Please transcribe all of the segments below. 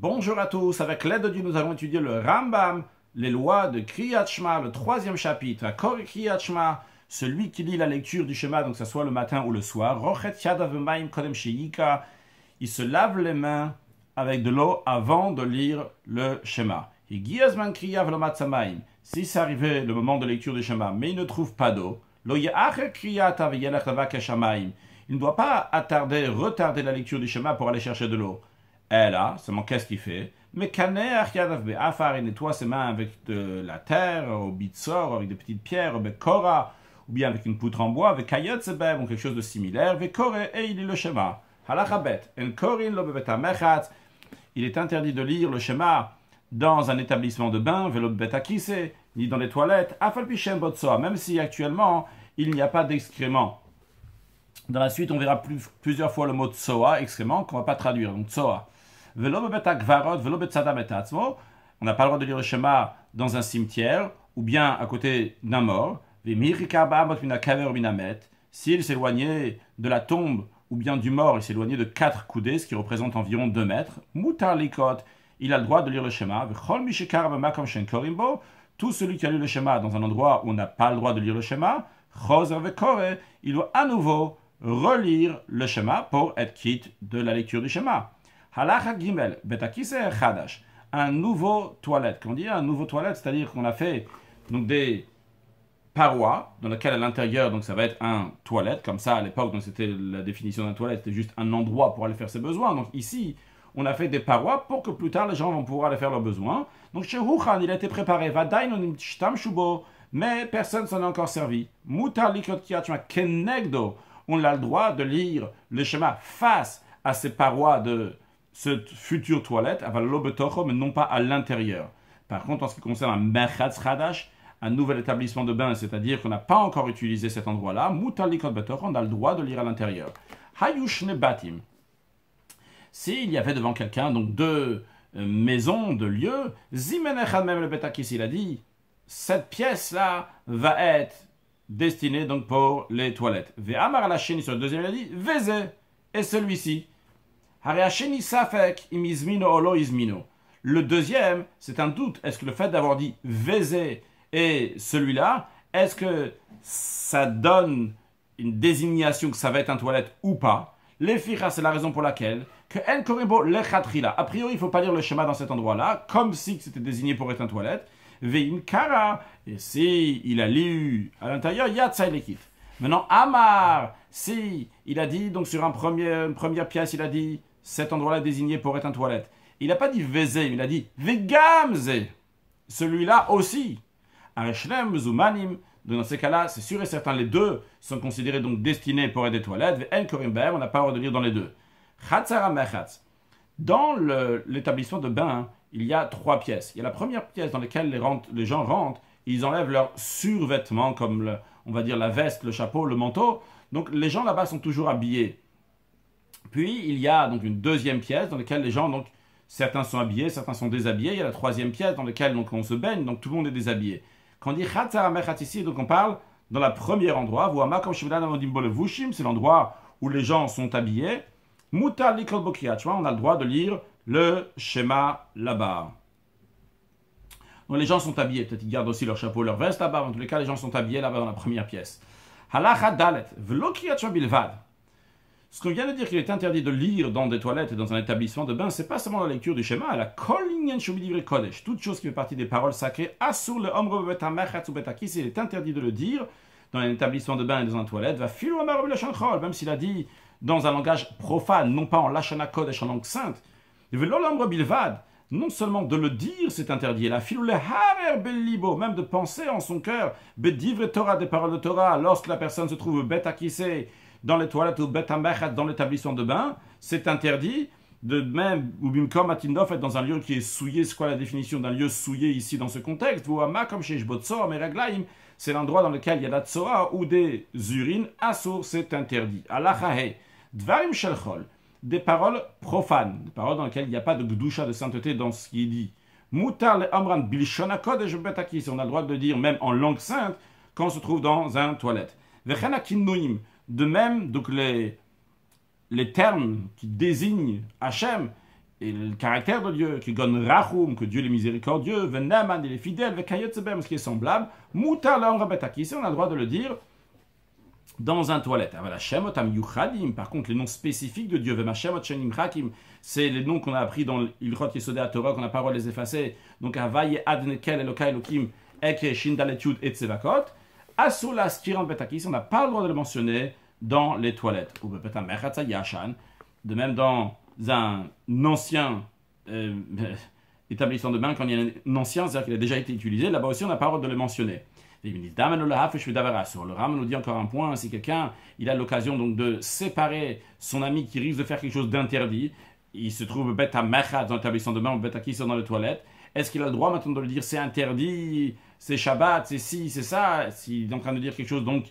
Bonjour à tous, avec l'aide de Dieu, nous allons étudier le Rambam, les lois de Kriyat le troisième chapitre. À Kor celui qui lit la lecture du Shema, donc que ce soit le matin ou le soir, il se lave les mains avec de l'eau avant de lire le Shema. Si c'est arrivé le moment de lecture du Shema, mais il ne trouve pas d'eau, il ne doit pas attarder, retarder la lecture du Shema pour aller chercher de l'eau. Elle a, seulement qu'est-ce qu'il fait Mais Afar, il nettoie ses mains avec de la terre, euh, au bitsor, avec des petites pierres, au euh, Kora, ben, ou bien avec une poutre en bois, avec Kayot ou quelque chose de similaire, et il lit le schéma. en Korin Il est interdit de lire le schéma dans un établissement de bain, ni dans les toilettes, botsoa, même si actuellement il n'y a pas d'excréments. Dans la suite, on verra plusieurs fois le mot tsoa, excrément, qu'on ne va pas traduire, donc tsoa. On n'a pas le droit de lire le schéma dans un cimetière ou bien à côté d'un mort. S'il s'éloignait de la tombe ou bien du mort, il s'éloignait de quatre coudées, ce qui représente environ 2 mètres. Mutarlikot, il a le droit de lire le schéma. Tout celui qui a lu le schéma dans un endroit où on n'a pas le droit de lire le schéma, il doit à nouveau relire le schéma pour être quitte de la lecture du schéma un nouveau toilette. Quand on dit un nouveau toilette, c'est-à-dire qu'on a fait donc, des parois dans lesquelles à l'intérieur, donc ça va être un toilette, comme ça à l'époque, donc c'était la définition d'un toilette, c'était juste un endroit pour aller faire ses besoins. Donc ici, on a fait des parois pour que plus tard les gens vont pouvoir aller faire leurs besoins. Donc chez Huchan, il a été préparé. Mais personne s'en est encore servi. On a le droit de lire le schéma face à ces parois de cette future toilette, à mais non pas à l'intérieur. Par contre, en ce qui concerne un un nouvel établissement de bain, c'est-à-dire qu'on n'a pas encore utilisé cet endroit-là, mutalikot on a le droit de lire à l'intérieur. Hayushne batim. S'il y avait devant quelqu'un, donc deux euh, maisons, deux lieux, zimenechad même le betakis, il a dit, cette pièce-là va être destinée donc pour les toilettes. Ve'amar la sur le deuxième, il a dit, veze, et celui-ci. Le deuxième, c'est un doute. Est-ce que le fait d'avoir dit Vézé et celui-là, est-ce que ça donne une désignation que ça va être un toilette ou pas Les c'est la raison pour laquelle que En Lechatrila. A priori, il ne faut pas lire le schéma dans cet endroit-là, comme si c'était désigné pour être un toilette. Vein Kara. Et si il a lu à l'intérieur, Yatsailekit. Maintenant, Amar. Si il a dit, donc sur un une première pièce, il a dit cet endroit-là désigné pour être un toilette. Il n'a pas dit Veze, il a dit Vegamze. Celui-là aussi. arishlem Zumanim. Dans ces cas-là, c'est sûr et certain, les deux sont considérés donc destinés pour être des toilettes. En Korimbaem, on n'a pas le droit de lire dans les deux. Dans l'établissement de bain, il y a trois pièces. Il y a la première pièce dans laquelle les, gens rentrent, ils enlèvent leurs survêtements, comme on va dire la veste, le chapeau, le manteau. Donc les gens là-bas sont toujours habillés puis il y a donc une deuxième pièce dans laquelle les gens, donc certains sont habillés, certains sont déshabillés. Il y a la troisième pièce dans laquelle donc on se baigne, donc tout le monde est déshabillé. Quand on dit donc on parle dans le premier endroit, c'est l'endroit où les gens sont habillés. on a le droit de lire le schéma là-bas. Donc les gens sont habillés, peut-être ils gardent aussi leur chapeau, leur veste là-bas, en tous les cas les gens sont habillés là-bas dans la première pièce. Halacha Dalet, ce qu'on vient de dire qu'il est interdit de lire dans des toilettes et dans un établissement de bain, c'est pas seulement la lecture du schéma, la kolingen shumidivre kodesh, toute chose qui fait partie des paroles sacrées, assur le omro il est interdit de le dire dans un établissement de bain et dans une toilette, va filo même s'il a dit dans un langage profane, non pas en lashana kodesh, en langue sainte, il veut bilvad, non seulement de le dire, c'est interdit, la filou le harer bellibo, même de penser en son cœur, bedivre Torah, des paroles de Torah, lorsque la personne se trouve betakise, dans les toilettes ou dans l'établissement de bain, c'est interdit. De même, ou bimkom atindof être dans un lieu qui est souillé, c'est quoi la définition d'un lieu souillé ici dans ce contexte comme c'est l'endroit dans lequel il y a la tsoa ou des urines, source, c'est interdit. dvarim shelchol, des paroles profanes, des paroles dans lesquelles il n'y a pas de gdoucha de sainteté dans ce qui est dit. le amran betakis, on a le droit de dire même en langue sainte quand on se trouve dans un toilette. nouim » De même, donc les, les termes qui désignent Hachem et le caractère de Dieu, qui donne Rahum, que Dieu est miséricordieux, Venaman, il est fidèle, Vekayotzebem, ce qui est semblable, Mutala Rabbataki, c'est on a le droit de le dire dans un toilette. Ah, Par contre, les noms spécifiques de Dieu, c'est les noms qu'on a appris dans Ilchot à Torah, qu'on a pas le droit de les effacer. Donc, Avaye Adnekel Elokai Elokim Eke shindaletud et Tsevakot. Betakis, on n'a pas le droit de le mentionner dans les toilettes. Ou Yashan, de même dans un ancien euh, établissement de bain, quand il y a un ancien, c'est-à-dire qu'il a déjà été utilisé, là-bas aussi on n'a pas le droit de le mentionner. Le Ram nous dit encore un point, si quelqu'un il a l'occasion donc de séparer son ami qui risque de faire quelque chose d'interdit, il se trouve bête à dans l'établissement de bain ou dans les toilettes, est-ce qu'il a le droit maintenant de lui dire c'est interdit c'est Shabbat, c'est si, c'est ça, s'il est en train de dire quelque chose donc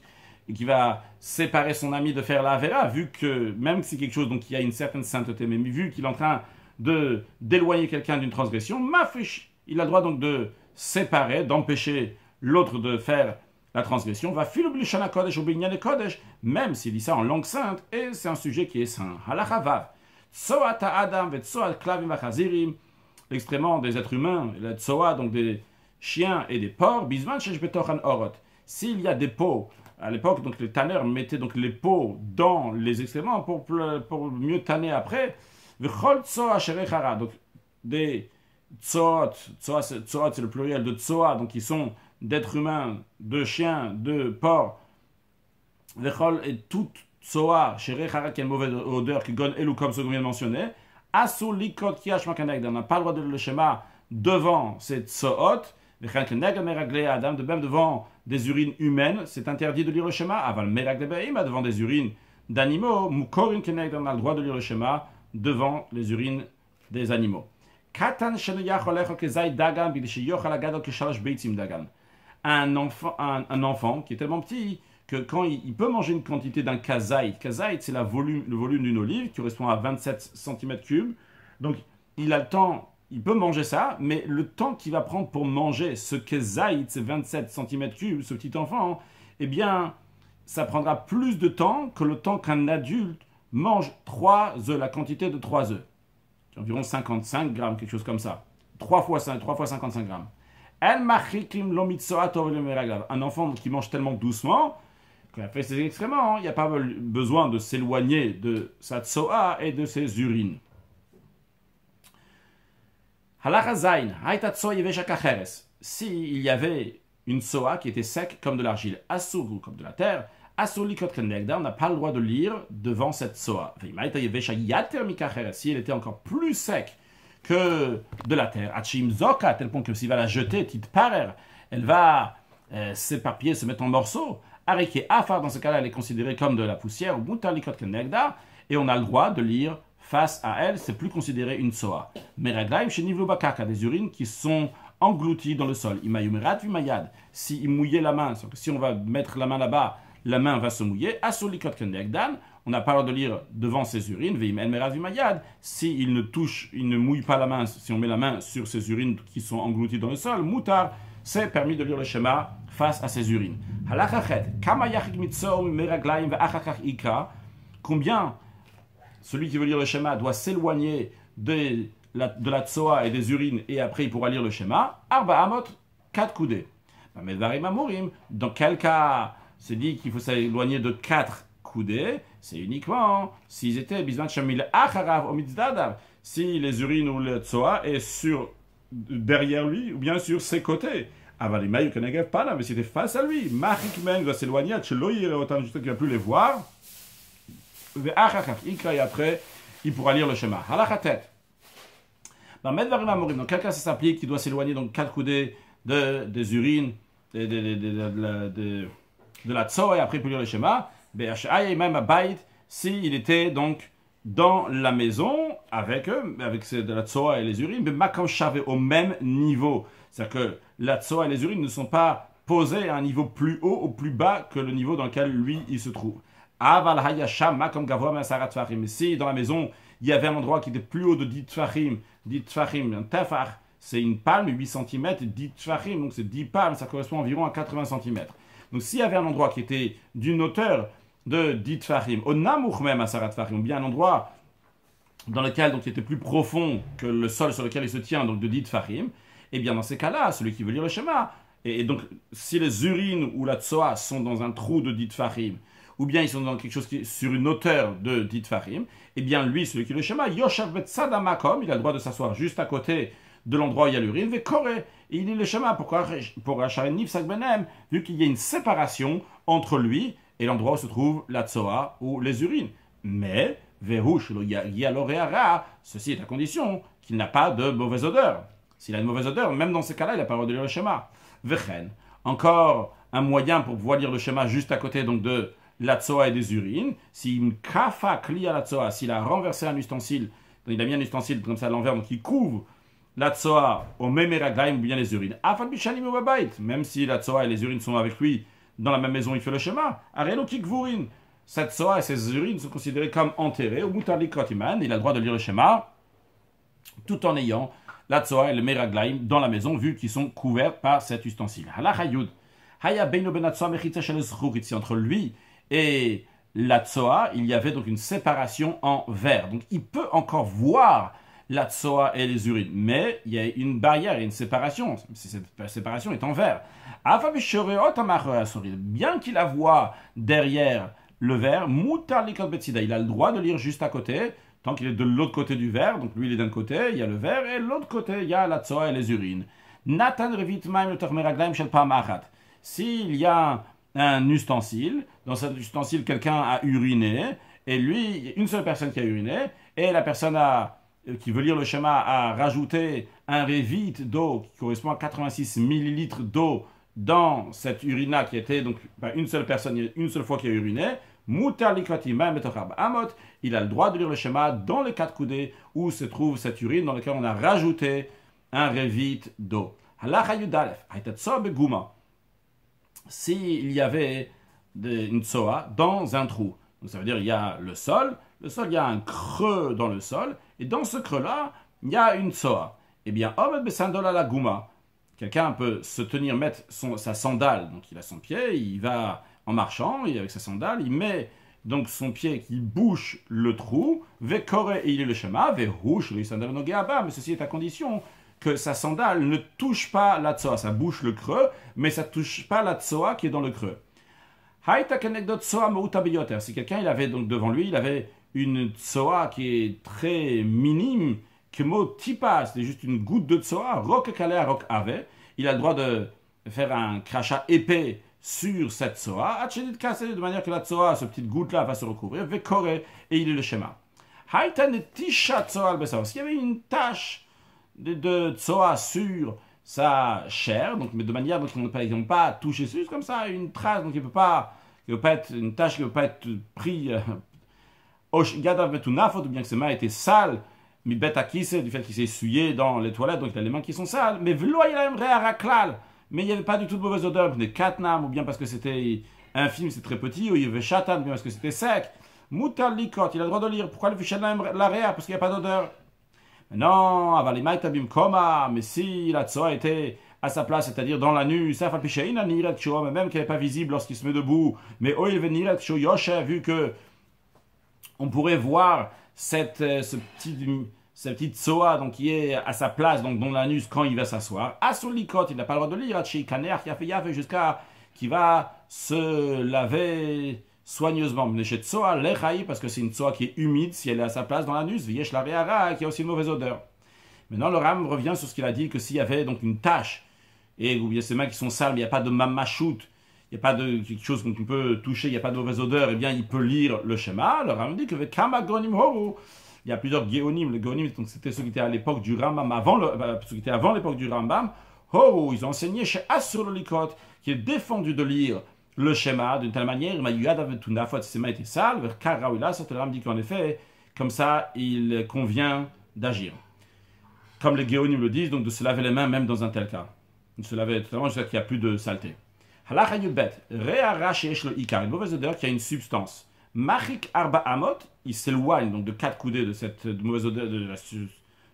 qui va séparer son ami de faire la Avera, vu que même si quelque chose donc y a une certaine sainteté, mais vu qu'il est en train de d'éloigner quelqu'un d'une transgression, il a le droit donc de séparer, d'empêcher l'autre de faire la transgression, va filoblishana kodesh kodesh, même s'il dit ça en langue sainte, et c'est un sujet qui est saint. Halachavav, ta adam klavim des êtres humains, la tsoa, donc des chiens et des porcs, bisman orot. S'il y a des pots, à l'époque, donc les tanneurs mettaient donc les pots dans les excréments pour, mieux tanner après. Donc des tsoat, tsoat c'est le pluriel de tsoa, donc ils sont d'êtres humains, de chiens, de porcs. Vechol et toute tsoa, sherechara qui a une mauvaise odeur, qui gonne elou comme ce qu'on vient de mentionner. On n'a pas le droit de le schéma devant ces tsoot. De même, devant des urines humaines, c'est interdit de lire le schéma. devant des urines d'animaux, on a le droit de lire le devant les urines des animaux. Un enfant, un, enfant qui est tellement petit que quand il, peut manger une quantité d'un kazaï kazaït c'est le volume d'une olive qui correspond à 27 cm3, donc il a le temps il peut manger ça, mais le temps qu'il va prendre pour manger ce kezaït, ces 27 cm3, ce petit enfant, hein, eh bien, ça prendra plus de temps que le temps qu'un adulte mange trois œufs, la quantité de trois œufs. Environ 55 grammes, quelque chose comme ça. Trois fois, 5, 3 fois 55 grammes. Un enfant qui mange tellement doucement qu'il a fait ses excréments. Hein. Il n'y a pas besoin de s'éloigner de sa tsoa et de ses urines. Si il y avait une soa qui était sec comme de l'argile, comme de la terre, asur on n'a pas le droit de lire devant cette soa. Si elle était encore plus sec que de la terre, à tel point que s'il va la jeter, tit parer, elle va euh, s'éparpiller, se mettre en morceaux. Arike afar, dans ce cas-là, elle est considérée comme de la poussière, ou et on a le droit de lire face à elle, c'est plus considéré une soa. Meraglaim chez Nivlobakaka, des urines qui sont englouties dans le sol. Imayumerat vimayad. Si il la main, si on va mettre la main là-bas, la main va se mouiller. Asolikot Dagdan, On n'a pas le de lire devant ses urines. vimayad. Si il ne touche, il ne mouille pas la main, si on met la main sur ces urines qui sont englouties dans le sol, moutar. C'est permis de lire le schéma face à ses urines. Kama Combien celui qui veut lire le schéma doit s'éloigner de la, tsoa et des urines et après il pourra lire le schéma. Arba amot, 4 coudées. dans quel cas c'est dit qu'il faut s'éloigner de 4 coudées C'est uniquement s'ils étaient Shamil Acharav Si les urines ou le tsoa est sur, derrière lui ou bien sur ses côtés. ne Yukanegev mais c'était face à lui. Marikmen doit s'éloigner, il et autant qu'il va plus les voir et après, il pourra lire le schéma. Bah, quelqu'un ça s'applique, qui doit s'éloigner donc quatre coudées de, des urines, de, de, de, la tsoa et après il peut lire le schéma. et même s'il était donc dans la maison avec avec de la tsoa et les urines, mais Makam avait au même niveau. C'est-à-dire que la tsoa et les urines ne sont pas posées à un niveau plus haut ou plus bas que le niveau dans lequel lui il se trouve. Aval Hayashama, comme Farim. Et Si dans la maison, il y avait un endroit qui était plus haut de dit farim, dit farim, un Tafar, c'est une palme, 8 cm, dit farim donc c'est 10 palmes, ça correspond environ à 80 cm. Donc s'il y avait un endroit qui était d'une hauteur de dit farim, au Namour même à ou bien un endroit dans lequel donc, il était plus profond que le sol sur lequel il se tient, donc de dit farim, et eh bien dans ces cas-là, celui qui veut lire le schéma, et, donc si les urines ou la tsoa sont dans un trou de dit farim ou bien ils sont dans quelque chose qui, sur une hauteur de dit Farim, eh bien lui, celui qui le schéma, Yoshav ben Sadamakom, il a le droit de s'asseoir juste à côté de l'endroit où il y a l'urine, et il est le schéma. Pourquoi Pour ben vu qu'il y a une séparation entre lui et l'endroit où se trouve la Tsoa ou les urines. Mais, Verouche, ceci est à condition qu'il n'a pas de mauvaise odeur. S'il a une mauvaise odeur, même dans ces cas-là, il n'a pas le droit de lire le schéma. Vechen, encore un moyen pour pouvoir lire le schéma juste à côté donc de la tsoa et des urines. Si une kafa la s'il a renversé un ustensile, il a mis un ustensile comme ça à l'envers, donc il couvre la tsoa au même ou bien les urines. même si la tsoa et les urines sont avec lui, dans la même maison, il fait le schéma. Arelo kikvourin. Cette tsoa et ses urines sont considérées comme enterrées. Au Kotiman, il a le droit de lire le schéma tout en ayant la tsoa et le meraglaim dans la maison, vu qu'ils sont couverts par cet ustensile. Halachayud. Haya beino benatsoa mechitza entre lui et la Tsoa, il y avait donc une séparation en verre. Donc il peut encore voir la Tsoa et les urines, mais il y a une barrière et une séparation. Cette séparation est en verre. Bien qu'il la voit derrière le verre, il a le droit de lire juste à côté, tant qu'il est de l'autre côté du verre. Donc lui, il est d'un côté, il y a le verre, et l'autre côté, il y a la Tsoa et les urines. S'il y a un ustensile. Dans cet ustensile, quelqu'un a uriné. Et lui, une seule personne qui a uriné. Et la personne euh, qui veut lire le schéma a rajouté un révite d'eau qui correspond à 86 millilitres d'eau dans cette urina qui était donc ben, une seule personne, une seule fois qui a uriné. Il a le droit de lire le schéma dans les quatre coudées où se trouve cette urine dans laquelle on a rajouté un révite d'eau s'il y avait une soa dans un trou. Donc ça veut dire il y a le sol, le sol, il y a un creux dans le sol, et dans ce creux-là, il y a une soa, Eh bien, la Gouma, quelqu'un peut se tenir, mettre sa sandale, donc il a son pied, il va en marchant, et avec sa sandale, il met donc son pied qui bouche le trou, ve et il est le schéma, ve le mais ceci est à condition que sa sandale ne touche pas la tsoa. Ça bouche le creux, mais ça ne touche pas la tsoa qui est dans le creux. Si quelqu'un il avait donc devant lui, il avait une tsoa qui est très minime, que mot tipa, juste une goutte de tsoa, rok kalea rok ave, il a le droit de faire un crachat épais sur cette tsoa, de manière que la tsoa, cette petite goutte-là, va se recouvrir, vekore, et il est le schéma. S'il y avait une tache de, de tsoa sur sa chair, donc, mais de manière donc, ne exemple pas, touché dessus, comme ça, une trace, donc il ne peut pas, peut pas être une tâche qui ne peut pas être prise. Euh, ou bien que ses mains étaient sales, qui c'est, du fait qu'il s'est essuyé dans les toilettes, donc il a les mains qui sont sales, mais mais il n'y avait pas du tout de mauvaise odeur, des Katnam, ou bien parce que c'était un film, c'est très petit, ou il y avait Chatan, ou bien parce que c'était sec. mutalikot il a le droit de lire. Pourquoi le Fushanaim Parce qu'il n'y a pas d'odeur. Non, mais si la tsoa était à sa place, c'est-à-dire dans l'anus, mais même qu'elle n'est pas visible lorsqu'il se met debout, mais oh, venirat yoshe, vu que on pourrait voir cette, euh, ce petit, cette petite tsoa donc, qui est à sa place, donc dans l'anus, quand il va s'asseoir. à ah, son licote, il n'a pas le droit de lire, jusqu'à qui va se laver soigneusement. Parce que c'est une soie qui est humide si elle est à sa place dans l'anus. Viesh la qui a aussi une mauvaise odeur. Maintenant, le Ram revient sur ce qu'il a dit que s'il y avait donc une tache, et ou bien ces mains qui sont sales, mais il n'y a pas de mamachout, il n'y a pas de quelque chose qu'on peut toucher, il n'y a pas de mauvaise odeur, eh bien, il peut lire le schéma. Le Ram dit que il y a plusieurs géonymes. Le géonyme, donc c'était ceux qui étaient à l'époque du Rambam, avant euh, ceux qui étaient avant l'époque du Rambam. ils ont enseigné chez Asur Likot, qui est défendu de lire le schéma d'une telle manière, il dit qu'en effet, comme ça, il convient d'agir. Comme les Géonim le disent, donc de se laver les mains même dans un tel cas. De se laver totalement jusqu'à qu'il n'y a plus de saleté. chez le ikar, une mauvaise odeur qui a une substance. Machik arba amot, il s'éloigne donc de quatre coudées de cette mauvaise odeur de, la,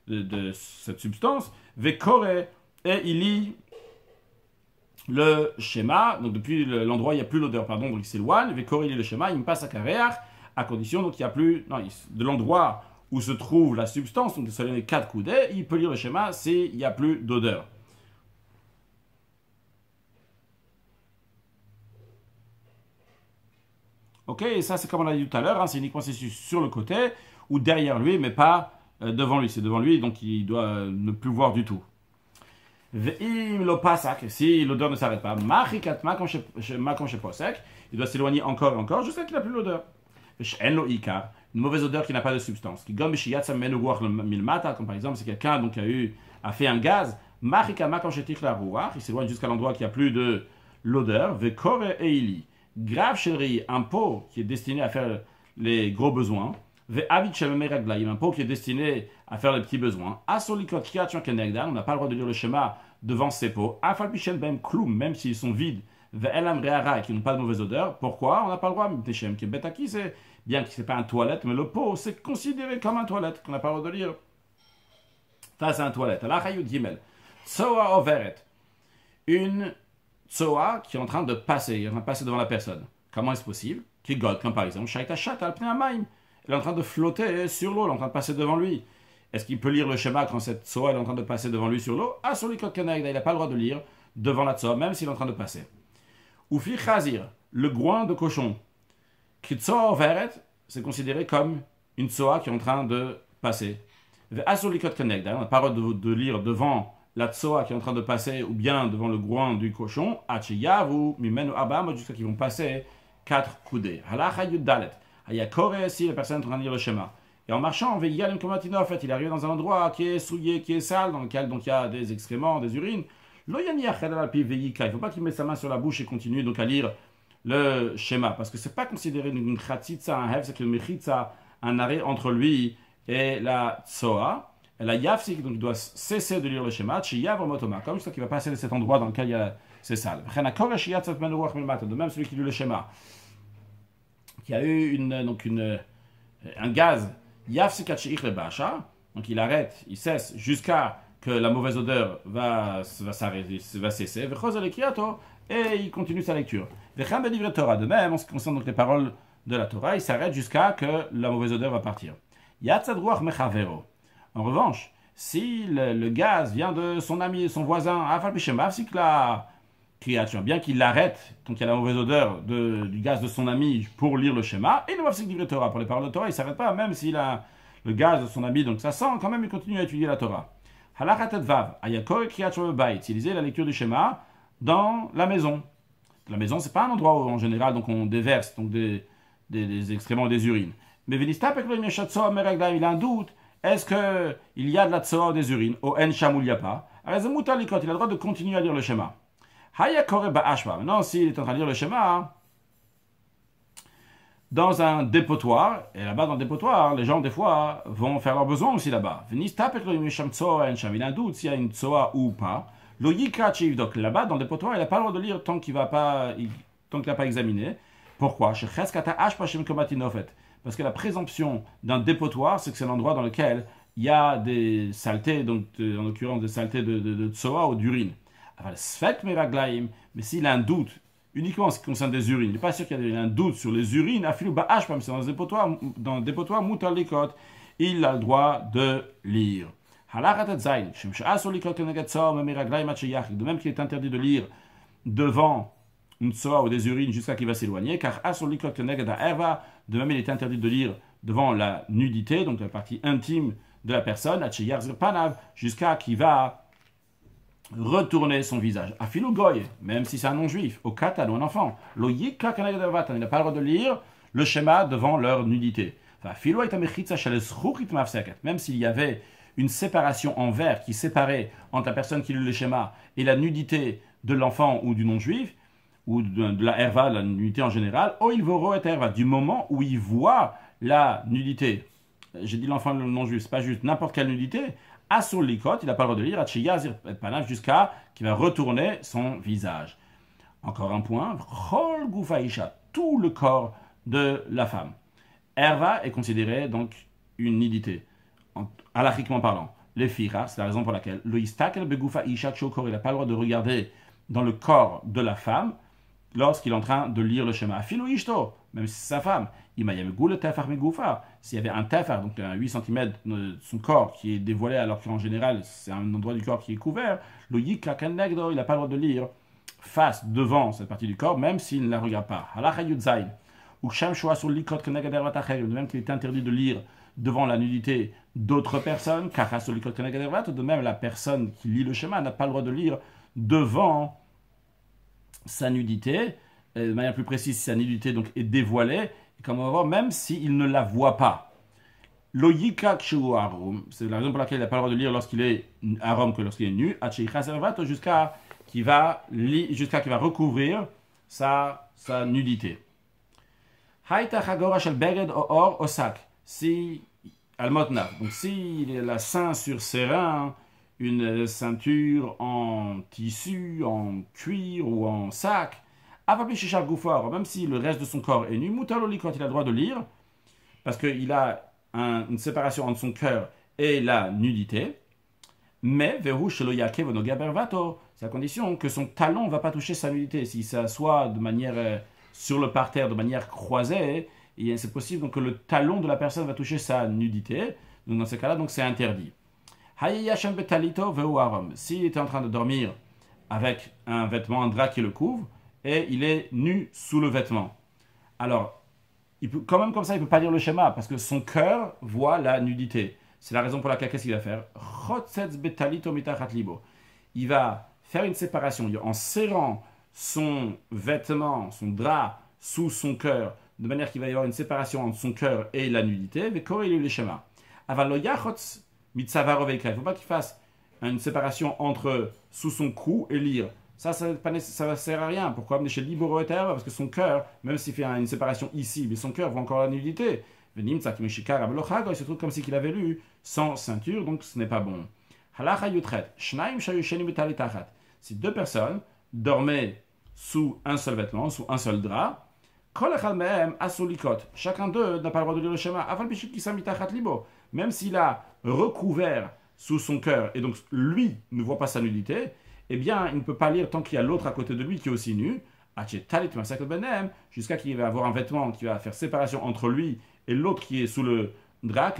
de, de cette substance. Vekore, et il y le schéma, donc depuis l'endroit où il n'y a plus l'odeur, pardon, donc il s'éloigne je vais corréler le schéma, il me passe à carrière, à condition donc il n'y a plus, non, de l'endroit où se trouve la substance, donc lève les quatre coudées, il peut lire le schéma s'il il n'y a plus d'odeur. Ok, et ça c'est comme on a dit tout à l'heure, hein, c'est uniquement sur le côté ou derrière lui, mais pas euh, devant lui. C'est devant lui, donc il doit euh, ne plus voir du tout si l'odeur ne s'arrête pas, sec, il doit s'éloigner encore et encore jusqu'à qu'il n'a plus l'odeur. lo une mauvaise odeur qui n'a pas de substance. Qui comme par exemple, c'est quelqu'un a eu, a fait un gaz, il s'éloigne jusqu'à l'endroit qui a plus de l'odeur, eili, grave chérie un pot qui est destiné à faire les gros besoins, un pot qui est destiné à faire les petits besoins. on n'a pas le droit de lire le schéma devant ces pots. Ben même s'ils sont vides, qui n'ont pas de mauvaise odeur. Pourquoi On n'a pas le droit, c'est bien que ce n'est pas un toilette, mais le pot, c'est considéré comme un toilette, qu'on n'a pas le droit de lire. Ça, c'est un toilette. La Tsoa overet. Une Tsoa qui est en train de passer, qui est en train de passer devant la personne. Comment est-ce possible Qui gote? comme par exemple, Shaita Shat al il est en train de flotter sur l'eau, il est en train de passer devant lui. Est-ce qu'il peut lire le schéma quand cette Tsoa est en train de passer devant lui sur l'eau Ah, sur les il n'a pas le droit de lire devant la tsoa, même s'il est en train de passer. fi le groin de cochon. c'est considéré comme une tsoa qui est en train de passer. Ah, on n'a pas le droit de, lire devant la tsoa qui est en train de passer ou bien devant le groin du cochon. achiyavu, Mimenu Abam, jusqu'à qu'ils vont passer quatre coudées. Ah, il Ayakore, si la personne est en train de lire le schéma. Et en marchant, Komatino, en fait, il arrive dans un endroit qui est souillé, qui est sale, dans lequel donc il y a des excréments, des urines. il ne faut pas qu'il mette sa main sur la bouche et continue donc à lire le schéma, parce que ce n'est pas considéré une khatitsa, un c'est un arrêt entre lui et la tsoa. La yafsik, donc il doit cesser de lire le schéma, comme ça qu'il va passer de cet endroit dans lequel il y a ces salles. De même celui qui lit le schéma. Il y a eu une, donc une, euh, un gaz, donc il arrête, il cesse jusqu'à que la mauvaise odeur va, va cesser, et il continue sa lecture. Ben de même, en ce qui concerne les paroles de la Torah, il s'arrête jusqu'à que la mauvaise odeur va partir. En revanche, si le, gaz vient de son ami, son voisin, créature, bien qu'il l'arrête quand il y a la mauvaise odeur de, du gaz de son ami pour lire le schéma, et le Mafsik livre Torah, pour les paroles de Torah, il ne s'arrête pas, même s'il a le gaz de son ami, donc ça sent, quand même, il continue à étudier la Torah. Halachat vav, utilisez la lecture du schéma dans la maison. La maison, c'est pas un endroit où, en général, donc on déverse donc des, des, des excréments des urines. Mais il a un doute, est-ce qu'il y a de la tsoa des urines Au en il a pas. il a le droit de continuer à lire le schéma. Maintenant, s'il est en train de lire le schéma, dans un dépotoir, et là-bas dans le dépotoir, les gens des fois vont faire leurs besoins aussi là-bas. Venez taper il a un doute s'il y a une tsoa ou pas. Loïkachiv, donc là-bas dans le dépotoir, il n'a pas le droit de lire tant qu'il n'a pas, pas examiné. Pourquoi Parce que la présomption d'un dépotoir, c'est que c'est l'endroit dans lequel il y a des saletés, donc en l'occurrence des saletés de, de, de tsoa ou d'urine. Mais s'il a un doute, uniquement en ce qui concerne des urines, il n'est pas sûr qu'il y ait un doute sur les urines, dans dans il a le droit de lire. De même qu'il est interdit de lire devant une soie ou des urines jusqu'à qu'il va s'éloigner, car de même il est interdit de lire devant la nudité, donc la partie intime de la personne, jusqu'à qu'il va retourner son visage. Philo goy, même si c'est un non-juif, au katan ou un enfant. il n'a pas le droit de lire le schéma devant leur nudité. Même s'il y avait une séparation en verre qui séparait entre la personne qui lit le schéma et la nudité de l'enfant ou du non-juif, ou de, la herva, la nudité en général, et herva, du moment où il voit la nudité, j'ai dit l'enfant le non-juif, c'est pas juste n'importe quelle nudité, il n'a pas le droit de lire, jusqu'à ce jusqu'à qu'il va retourner son visage. Encore un point, tout le corps de la femme. Erva est considéré donc une nidité, alachiquement parlant. le fira c'est la raison pour laquelle le istakel chokor, il n'a pas le droit de regarder dans le corps de la femme lorsqu'il est en train de lire le schéma même si c'est sa femme. S'il y avait un tafar, donc un 8 cm de son corps qui est dévoilé, alors qu'en général, c'est un endroit du corps qui est couvert, le il n'a pas le droit de lire face, devant cette partie du corps, même s'il ne la regarde pas. Ou de même qu'il est interdit de lire devant la nudité d'autres personnes, de même la personne qui lit le chemin n'a pas le droit de lire devant sa nudité. Euh, de manière plus précise, sa nudité donc, est dévoilée, comme on va voir, même s'il ne la voit pas. c'est la raison pour laquelle il n'a pas le droit de lire lorsqu'il est à Rome que lorsqu'il est nu, jusqu'à qu'il va, jusqu'à qu'il va recouvrir sa, sa nudité. Haïta Hagora Shel Beged Or Osak, si al motna, donc si la sein sur ses reins, une ceinture en tissu, en cuir ou en sac, Shishar Goufor, même si le reste de son corps est nu, Mutaloli quand il a le droit de lire, parce qu'il a une séparation entre son cœur et la nudité. Mais c'est à condition que son talon ne va pas toucher sa nudité. S'il s'assoit de manière euh, sur le parterre, de manière croisée, c'est possible donc, que le talon de la personne va toucher sa nudité. Donc dans ce cas-là, donc c'est interdit. s'il était en train de dormir avec un vêtement, un drap qui le couvre, et il est nu sous le vêtement. Alors, quand même comme ça, il ne peut pas lire le schéma parce que son cœur voit la nudité. C'est la raison pour laquelle qu'est-ce qu'il va faire Il va faire une séparation en serrant son vêtement, son drap sous son cœur, de manière qu'il va y avoir une séparation entre son cœur et la nudité. Mais quand il le schéma, il ne faut pas qu'il fasse une séparation entre sous son cou et lire ça, ça ne sert à rien. Pourquoi amener chez Parce que son cœur, même s'il fait une séparation ici, mais son cœur voit encore la nudité. il se trouve comme s'il avait lu sans ceinture, donc ce n'est pas bon. Si deux personnes dormaient sous un seul vêtement, sous un seul drap, chacun d'eux n'a pas le droit de lire le schéma, même s'il a recouvert sous son cœur, et donc lui ne voit pas sa nudité, eh bien, il ne peut pas lire tant qu'il y a l'autre à côté de lui qui est aussi nu, jusqu'à qu'il va avoir un vêtement qui va faire séparation entre lui et l'autre qui est sous le drac,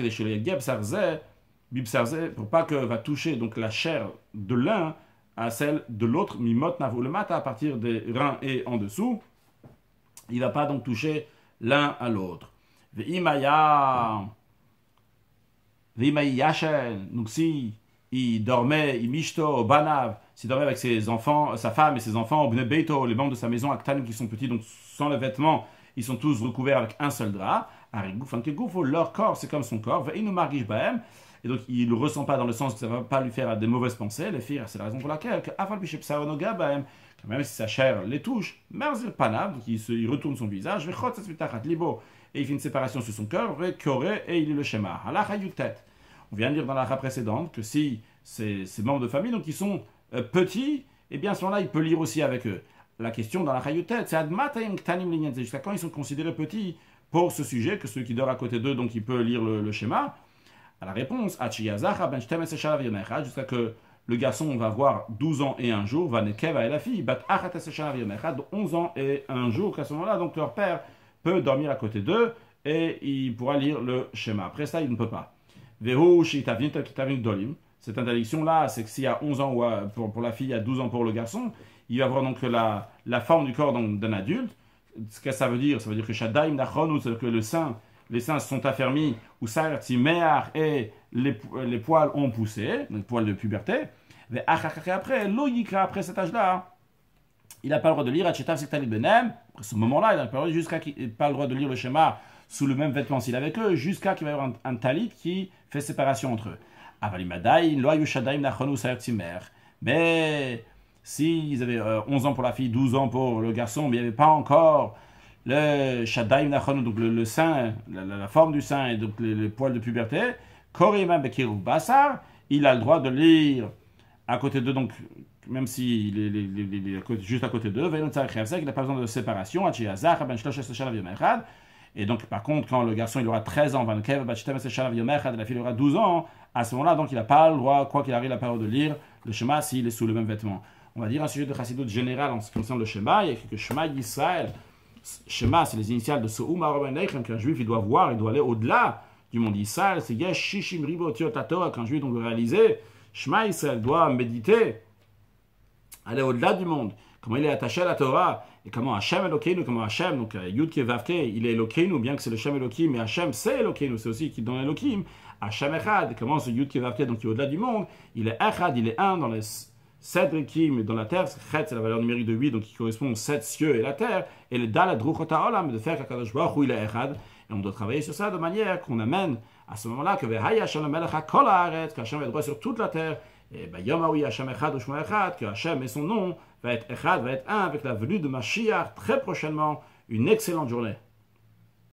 pour pas que va toucher donc la chair de l'un à celle de l'autre, mimot à partir des reins et en dessous, il va pas donc toucher l'un à l'autre. Donc si il dormait, il banav, s'il dormait avec ses enfants, euh, sa femme et ses enfants, les membres de sa maison, qui sont petits, donc sans le vêtement, ils sont tous recouverts avec un seul drap. Leur corps, c'est comme son corps. Et donc, il ne ressent pas dans le sens que ça ne va pas lui faire des mauvaises pensées. Les filles, c'est la raison pour laquelle, même si sa chair les touche, il, retourne son visage, et il fait une séparation sur son cœur, et il est le schéma. On vient de dire dans la précédente que si ces membres de famille, donc ils sont euh, petit, eh bien à ce moment-là, il peut lire aussi avec eux. La question dans la Chayutet, c'est jusqu'à quand ils sont considérés petits pour ce sujet que ceux qui dorment à côté d'eux, donc il peut lire le, schéma. À la réponse, ben jusqu'à que le garçon va avoir 12 ans et un jour, va nekeva et la fille, bat 11 ans et un jour, qu'à ce moment-là, donc leur père peut dormir à côté d'eux et il pourra lire le schéma. Après ça, il ne peut pas. dolim cette interdiction-là, c'est que s'il y a 11 ans euh, pour, la fille, a 12 ans pour le garçon, il va avoir donc la, forme du corps d'un adulte. Ce que ça veut dire, ça veut dire que Shadaim que le sein, les seins sont affermis, ou et euh, les, poils ont poussé, les poils de puberté. Mais ah, ah, ah, après, après cet âge-là, il n'a pas le droit de lire Achetav Benem. À ce moment-là, il n'a pas, pas le droit de lire le schéma sous le même vêtement s'il est avec eux, jusqu'à qu'il va y avoir un, un talit qui fait séparation entre eux. Mais s'ils avaient 11 ans pour la fille, 12 ans pour le garçon, mais il n'y avait pas encore le shadaim nachon, donc le, sein, la, forme du sein et donc les poils de puberté, il a le droit de lire à côté d'eux, donc même s'il si est, juste à côté d'eux, il n'a pas besoin de séparation, ben, et donc par contre, quand le garçon il aura 13 ans, ben, la fille aura 12 ans, à ce moment-là, donc, il n'a pas le droit, quoi qu'il arrive, la parole de lire le Shema s'il est sous le même vêtement. On va dire un sujet de chassidut général en ce qui concerne le schéma, il y a écrit que schéma Israël, Shema, c'est les initiales de donc, ben qu'un juif, il doit voir, il doit aller au-delà du monde Israël, c'est Yeshishim Torah. qu'un juif, donc, doit réaliser, Shema Israël doit méditer, aller au-delà du monde, comment il est attaché à la Torah, et comment Hachem Elokeinu, comment HaShem, donc euh, Yud Kevavke il est ou bien que c'est le Shem Elokim, mais Hashem c'est ou c'est aussi qui donne Elokim, Hachem Echad, comment ce Yud qui donc qui est au-delà du monde, il est Echad, il est un dans les sept qui dans la terre, Chet c'est la valeur numérique de 8, donc qui correspond aux sept cieux et la terre, et le Dalad olam de faire Kakadosh Baruch où il est Echad, et on doit travailler sur ça de manière qu'on amène à ce moment-là que Vehaya Shalom Elcha Kol Haaretz, qu'Hachem est droit sur toute la terre, et ben Yom Haoui Hachem Echad Echad, que Hachem et son nom va être Echad, va être un avec la venue de Mashiach très prochainement, une excellente journée.